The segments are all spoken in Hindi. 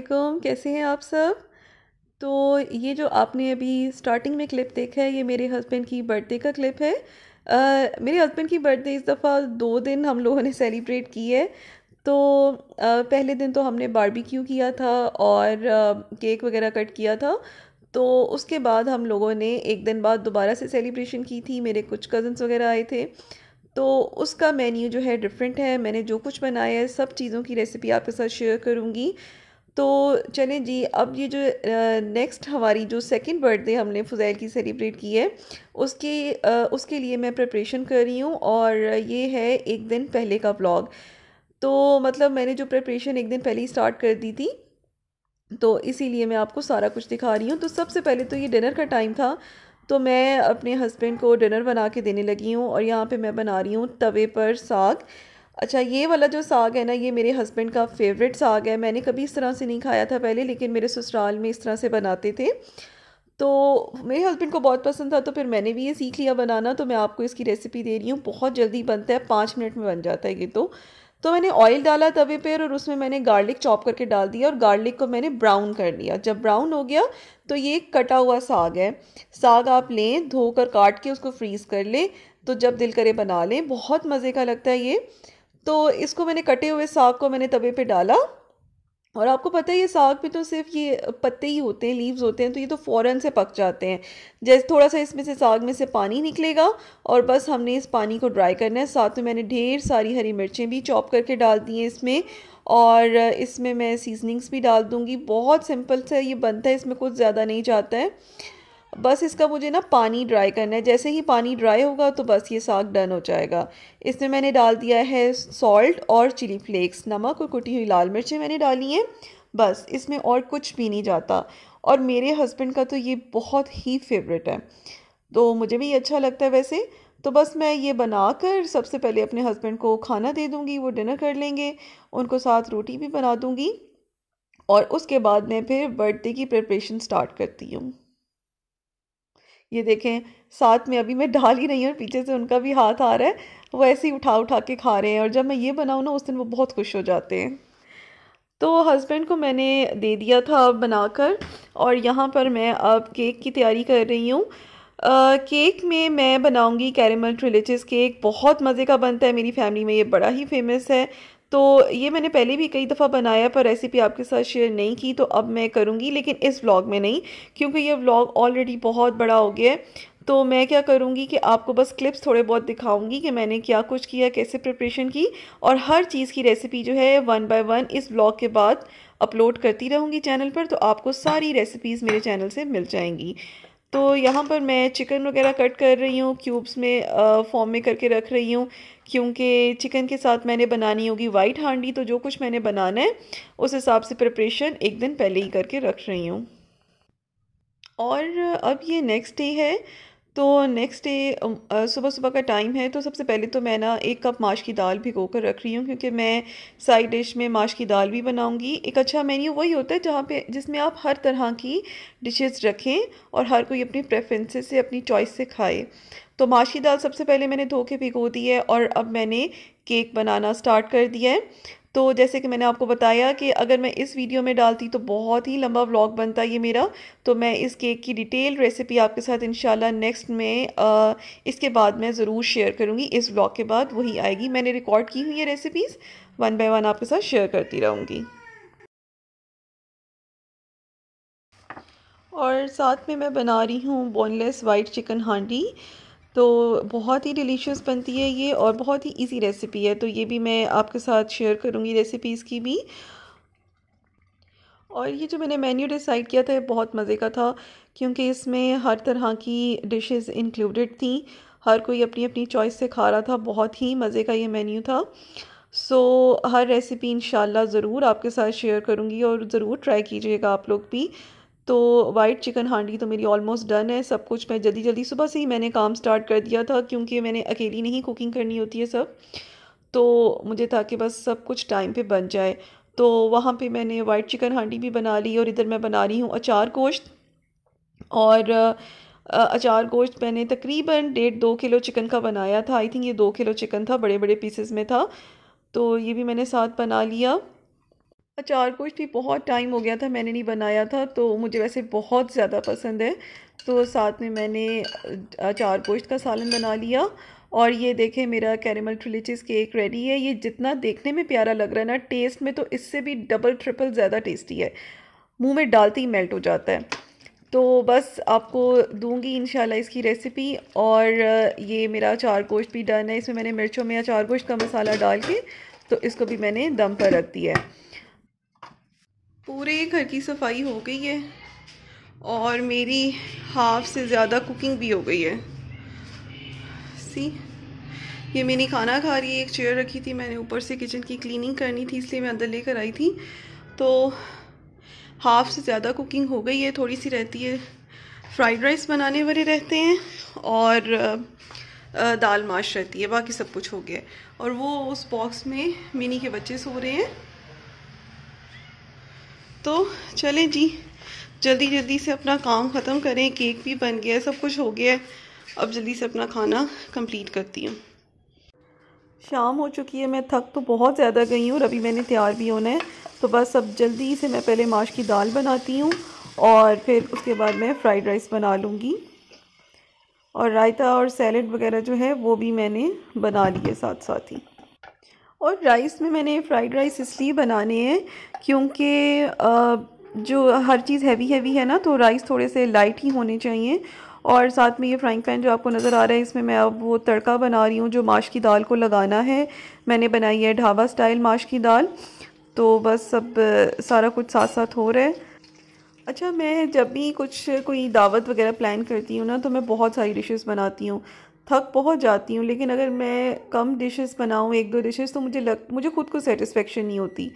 वालेकुम कैसे हैं आप सब तो ये जो आपने अभी स्टार्टिंग में क्लिप देखा है ये मेरे हस्बैंड की बर्थडे का क्लिप है आ, मेरे हस्बैंड की बर्थडे इस दफ़ा दो दिन हम लोगों ने सेलिब्रेट की है तो आ, पहले दिन तो हमने बारबेक्यू किया था और आ, केक वगैरह कट किया था तो उसके बाद हम लोगों ने एक दिन बाद दोबारा से सेलिब्रेशन की थी मेरे कुछ कज़न्स वगैरह आए थे तो उसका मेन्यू जो है डिफरेंट है मैंने जो कुछ बनाया है सब चीज़ों की रेसिपी आपके साथ शेयर करूँगी तो चलें जी अब ये जो नेक्स्ट हमारी जो सेकंड बर्थडे हमने फ़ुज़ैल की सेलिब्रेट की है उसके आ, उसके लिए मैं प्रिपरेशन कर रही हूँ और ये है एक दिन पहले का ब्लॉग तो मतलब मैंने जो प्रिपरेशन एक दिन पहले ही स्टार्ट कर दी थी तो इसीलिए मैं आपको सारा कुछ दिखा रही हूँ तो सबसे पहले तो ये डिनर का टाइम था तो मैं अपने हस्बैंड को डिनर बना के देने लगी हूँ और यहाँ पे मैं बना रही हूँ तवे पर साग अच्छा ये वाला जो साग है ना ये मेरे हस्बैंड का फेवरेट साग है मैंने कभी इस तरह से नहीं खाया था पहले लेकिन मेरे ससुराल में इस तरह से बनाते थे तो मेरे हस्बैंड को बहुत पसंद था तो फिर मैंने भी ये सीख लिया बनाना तो मैं आपको इसकी रेसिपी दे रही हूँ बहुत जल्दी बनता है पाँच मिनट में बन जाता है ये तो तो मैंने ऑयल डाला तवे पर और उसमें मैंने गार्लिक चॉप करके डाल दिया और गार्लिक को मैंने ब्राउन कर लिया जब ब्राउन हो गया तो ये कटा हुआ साग है साग आप लें धोकर काट के उसको फ्रीज़ कर लें तो जब दिल करे बना लें बहुत मज़े का लगता है ये तो इसको मैंने कटे हुए साग को मैंने तवे पे डाला और आपको पता है ये साग में तो सिर्फ ये पत्ते ही होते हैं लीव्स होते हैं तो ये तो फ़ौरन से पक जाते हैं जैसे थोड़ा सा इसमें से साग में से पानी निकलेगा और बस हमने इस पानी को ड्राई करना है साथ में मैंने ढेर सारी हरी मिर्चें भी चॉप करके डाल दी हैं इसमें और इसमें मैं सीजनिंग्स भी डाल दूँगी बहुत सिंपल सा ये बनता है इसमें कुछ ज़्यादा नहीं जाता है बस इसका मुझे ना पानी ड्राई करना है जैसे ही पानी ड्राई होगा तो बस ये साग डन हो जाएगा इसमें मैंने डाल दिया है सॉल्ट और चिली फ्लेक्स नमक और कुटी हुई लाल मिर्चें मैंने डाली हैं बस इसमें और कुछ भी नहीं जाता और मेरे हस्बैंड का तो ये बहुत ही फेवरेट है तो मुझे भी अच्छा लगता है वैसे तो बस मैं ये बनाकर सबसे पहले अपने हस्बैंड को खाना दे दूँगी वो डिनर कर लेंगे उनको साथ रोटी भी बना दूँगी और उसके बाद मैं फिर बर्थडे की प्रिपरेशन स्टार्ट करती हूँ ये देखें साथ में अभी मैं डाल ही रही हूँ और पीछे से उनका भी हाथ आ रहा है वो ऐसे ही उठा उठा के खा रहे हैं और जब मैं ये बनाऊँ ना उस दिन वो बहुत खुश हो जाते हैं तो हस्बैंड को मैंने दे दिया था बनाकर और यहाँ पर मैं अब केक की तैयारी कर रही हूँ केक में मैं बनाऊँगी कैरेमल ट्रिलेचेस केक बहुत मज़े का बनता है मेरी फैमिली में ये बड़ा ही फेमस है तो ये मैंने पहले भी कई दफ़ा बनाया पर रेसिपी आपके साथ शेयर नहीं की तो अब मैं करूँगी लेकिन इस व्लॉग में नहीं क्योंकि ये व्लॉग ऑलरेडी बहुत बड़ा हो गया है तो मैं क्या करूँगी कि आपको बस क्लिप्स थोड़े बहुत दिखाऊँगी कि मैंने क्या कुछ किया कैसे प्रिपरेशन की और हर चीज़ की रेसिपी जो है वन बाय वन इस ब्लॉग के बाद अपलोड करती रहूँगी चैनल पर तो आपको सारी रेसिपीज़ मेरे चैनल से मिल जाएंगी तो यहाँ पर मैं चिकन वगैरह कट कर रही हूँ क्यूब्स में फॉर्म में करके रख रही हूँ क्योंकि चिकन के साथ मैंने बनानी होगी वाइट हांडी तो जो कुछ मैंने बनाना है उस हिसाब से प्रिपरेशन एक दिन पहले ही करके रख रही हूँ और अब ये नेक्स्ट डे है तो नेक्स्ट डे um, सुबह सुबह का टाइम है तो सबसे पहले तो मैं ना एक कप माश की दाल भिगो कर रख रही हूँ क्योंकि मैं साइड डिश में माश की दाल भी बनाऊँगी एक अच्छा मेन्यू वही होता है जहाँ पे जिसमें आप हर तरह की डिशेस रखें और हर कोई अपनी प्रेफरेंसेस से अपनी चॉइस से खाए तो माश की दाल सबसे पहले मैंने धो के भिगो दी है और अब मैंने केक बनाना स्टार्ट कर दिया है तो जैसे कि मैंने आपको बताया कि अगर मैं इस वीडियो में डालती तो बहुत ही लंबा व्लॉग बनता ये मेरा तो मैं इस केक की डिटेल रेसिपी आपके साथ इंशाल्लाह नेक्स्ट में आ, इसके बाद मैं ज़रूर शेयर करूँगी इस व्लॉग के बाद वही आएगी मैंने रिकॉर्ड की हुई ये रेसिपीज़ वन बाय वन आपके साथ शेयर करती रहूँगी और साथ में मैं बना रही हूँ बोनलेस वाइट चिकन हांडी तो बहुत ही डिलीशियस बनती है ये और बहुत ही इजी रेसिपी है तो ये भी मैं आपके साथ शेयर करूँगी रेसिपीज़ की भी और ये जो मैंने मेन्यू डिसाइड किया था ये बहुत मज़े का था क्योंकि इसमें हर तरह की डिशेस इंक्लूडेड थी हर कोई अपनी अपनी चॉइस से खा रहा था बहुत ही मज़े का ये मेन्यू था सो हर रेसिपी इन ज़रूर आपके साथ शेयर करूँगी और ज़रूर ट्राई कीजिएगा आप लोग भी तो वाइट चिकन हांडी तो मेरी ऑलमोस्ट डन है सब कुछ मैं जल्दी जल्दी सुबह से ही मैंने काम स्टार्ट कर दिया था क्योंकि मैंने अकेली नहीं कुकिंग करनी होती है सब तो मुझे था कि बस सब कुछ टाइम पे बन जाए तो वहाँ पे मैंने वाइट चिकन हांडी भी बना ली और इधर मैं बना रही हूँ अचार गोश्त और अचार गोश्त मैंने तकरीबन डेढ़ दो किलो चिकन का बनाया था आई थिंक ये दो किलो चिकन था बड़े बड़े पीसेस में था तो ये भी मैंने साथ बना लिया अचार कुछ भी बहुत टाइम हो गया था मैंने नहीं बनाया था तो मुझे वैसे बहुत ज़्यादा पसंद है तो साथ में मैंने अचार गोश्त का सालन बना लिया और ये देखें मेरा कैरेमल ट्रिलीचिस केक रेडी है ये जितना देखने में प्यारा लग रहा है ना टेस्ट में तो इससे भी डबल ट्रिपल ज़्यादा टेस्टी है मुंह में डालते ही मेल्ट हो जाता है तो बस आपको दूंगी इन इसकी रेसिपी और ये मेरा अचार गोश्त भी डन है इसमें मैंने मिर्चों में अचार गोश्त का मसाला डाल के तो इसको भी मैंने दम पर रख दिया है पूरे घर की सफाई हो गई है और मेरी हाफ से ज़्यादा कुकिंग भी हो गई है सी ये मैंने खाना खा रही है एक चेयर रखी थी मैंने ऊपर से किचन की क्लीनिंग करनी थी इसलिए मैं अंदर लेकर आई थी तो हाफ से ज़्यादा कुकिंग हो गई है थोड़ी सी रहती है फ्राइड राइस बनाने वाले रहते हैं और दाल माश रहती है बाकी सब कुछ हो गया है और वो उस बॉक्स में मिनी के बच्चे सो रहे हैं तो चले जी जल्दी जल्दी से अपना काम ख़त्म करें केक भी बन गया है सब कुछ हो गया है अब जल्दी से अपना खाना कंप्लीट करती हूँ शाम हो चुकी है मैं थक तो बहुत ज़्यादा गई हूँ और अभी मैंने तैयार भी होना है तो बस अब जल्दी से मैं पहले माश की दाल बनाती हूँ और फिर उसके बाद मैं फ्राइड राइस बना लूँगी और रायता और सैलड वगैरह जो है वो भी मैंने बना लिए साथ साथ ही और राइस में मैंने फ्राइड राइस इसलिए बनाने हैं क्योंकि जो हर चीज़ हैवी हैवी है ना तो राइस थोड़े से लाइट ही होने चाहिए और साथ में ये फ्राइंग पैन जो आपको नज़र आ रहा है इसमें मैं अब वो तड़का बना रही हूँ जो माश की दाल को लगाना है मैंने बनाई है ढाबा स्टाइल माश की दाल तो बस अब सारा कुछ साथ साथ हो रहा है अच्छा मैं जब भी कुछ कोई दावत वगैरह प्लान करती हूँ ना तो मैं बहुत सारी डिशेस बनाती हूँ थक पहुँच जाती हूँ लेकिन अगर मैं कम डिशेस बनाऊँ एक दो डिशेस तो मुझे लग मुझे खुद को सेटिस्फेक्शन नहीं होती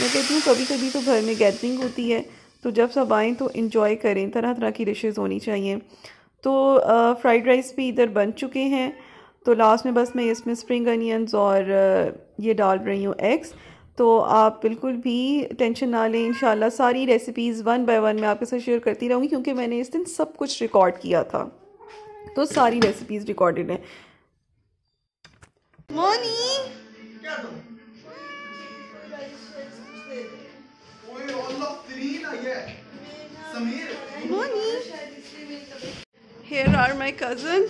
मैं कहती हूँ कभी कभी तो घर में गैदरिंग होती है तो जब सब आएँ तो इन्जॉय करें तरह तरह की डिशेज़ होनी चाहिए तो फ्राइड राइस भी इधर बन चुके हैं तो लास्ट में बस मैं इसमें स्प्रिंग अनियंस और ये डाल रही हूँ एग्स तो आप बिल्कुल भी टेंशन ना लें इन सारी रेसिपीज़ वन बाय वन मैं आपके साथ शेयर करती रहूँगी क्योंकि मैंने इस दिन सब कुछ रिकॉर्ड किया था तो सारी रेसिपीज रिकॉर्डेड है हेयर आर माई कजन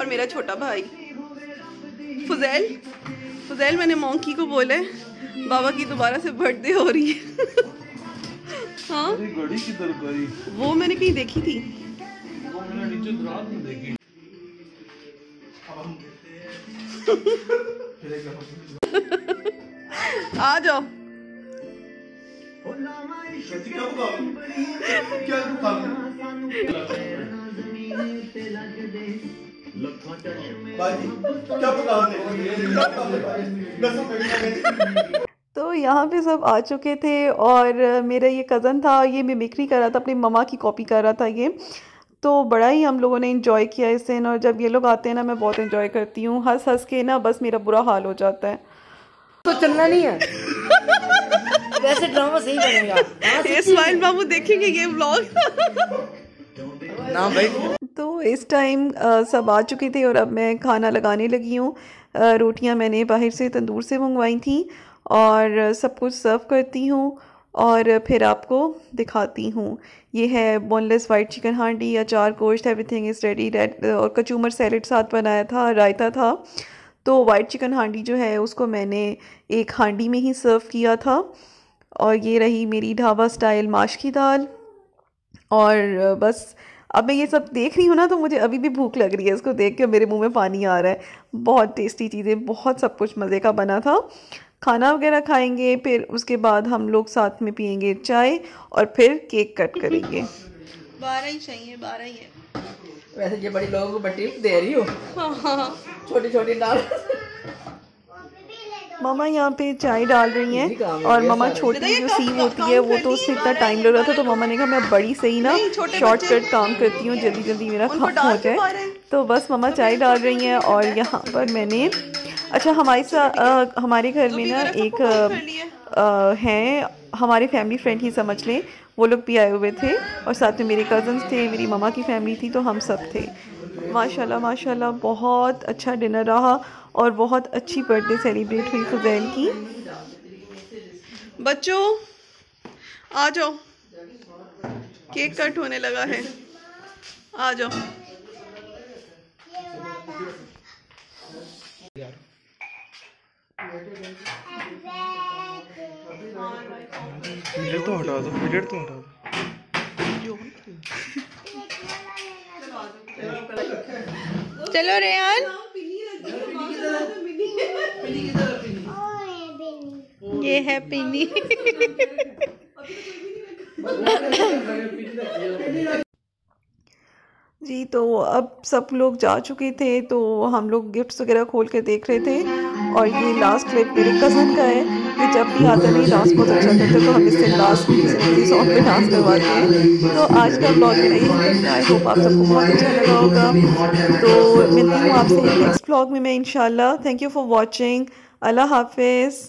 और मेरा छोटा भाई फुजैल फुजैल मैंने मोंकी को बोले बाबा की दोबारा से बर्थडे हो रही है हाँ वो मैंने कहीं देखी थी चंद रात में देखी आ जाओ तो यहाँ पे सब आ चुके थे और मेरा ये कज़न था ये मिमिक्री कर रहा था अपनी ममा की कॉपी कर रहा था ये तो बड़ा ही हम लोगों ने इंजॉय किया इस दिन और जब ये लोग आते हैं ना मैं बहुत इन्जॉय करती हूँ हंस हंस के ना बस मेरा बुरा हाल हो जाता है तो चलना नहीं है वैसे ड्रामा सही ये स्माइल बाबू देखेंगे ये व्लॉग ना भाई तो इस टाइम सब आ चुके थे और अब मैं खाना लगाने लगी हूँ रोटियाँ मैंने बाहर से तंदूर से मंगवाई थी और सब कुछ सर्व करती हूँ और फिर आपको दिखाती हूँ ये है बोनलेस वाइट चिकन हांडी या चार गोश्त एवरीथिंग इज़ रेडी रेड और कचूमर सैलड साथ बनाया था रायता था तो वाइट चिकन हांडी जो है उसको मैंने एक हांडी में ही सर्व किया था और ये रही मेरी ढाबा स्टाइल माश की दाल और बस अब मैं ये सब देख रही हूँ ना तो मुझे अभी भी भूख लग रही है इसको देख के मेरे मुंह में पानी आ रहा है बहुत टेस्टी चीज़ें बहुत सब कुछ मज़े का बना था खाना वगैरह खाएंगे फिर उसके बाद हम लोग साथ में पियेंगे चाय और फिर केक कट करेंगे बारह ही चाहिए बारह ही है वैसे ये बड़ी लोगों को बटी दे रही हो छोटी छोटी डाल मामा यहाँ पे चाय डाल रही हैं और मामा छोटी जो सीम होती है वो तो उससे इतना टाइम लग रहा था तो मामा ने कहा मैं बड़ी सही ना शॉर्ट कट काम करती हूँ जल्दी जल्दी मेरा काम हो जाए तो बस मामा चाय डाल रही हैं और यहाँ पर मैंने अच्छा हमारे साथ हमारे घर तो में ना एक हैं हमारे फैमिली फ्रेंड ही समझ लें वो लोग भी आए हुए थे और साथ में मेरे कज़न्स थे मेरी मामा की फैमिली थी तो हम सब थे माशाल्लाह माशाल्लाह बहुत अच्छा डिनर रहा और बहुत अच्छी बर्थडे सेलिब्रेट हुई फुजैल की बच्चों आ जाओ केक कट होने लगा है आ जाओ मिरर तो हटा दो मिरर तो हटा दो चलो रेहान ये है पिनी जी तो अब सब लोग जा चुके थे तो हम लोग गिफ्ट्स वगैरह खोल के देख रहे थे और ये लास्ट क्लिप मेरे कज़न का है कि जब भी आता नहीं डांस बहुत अच्छा करते तो हम इससे लास्ट सॉन्ग पे डांस करवाते हैं तो आज का ब्लॉग नहीं है आई होप आप सबको बहुत अच्छा लगा होगा तो मिलती हूँ आपसे नेक्स्ट ब्लॉग में मैं इन थैंक यू फॉर वॉचिंग अल्लाह हाफिज़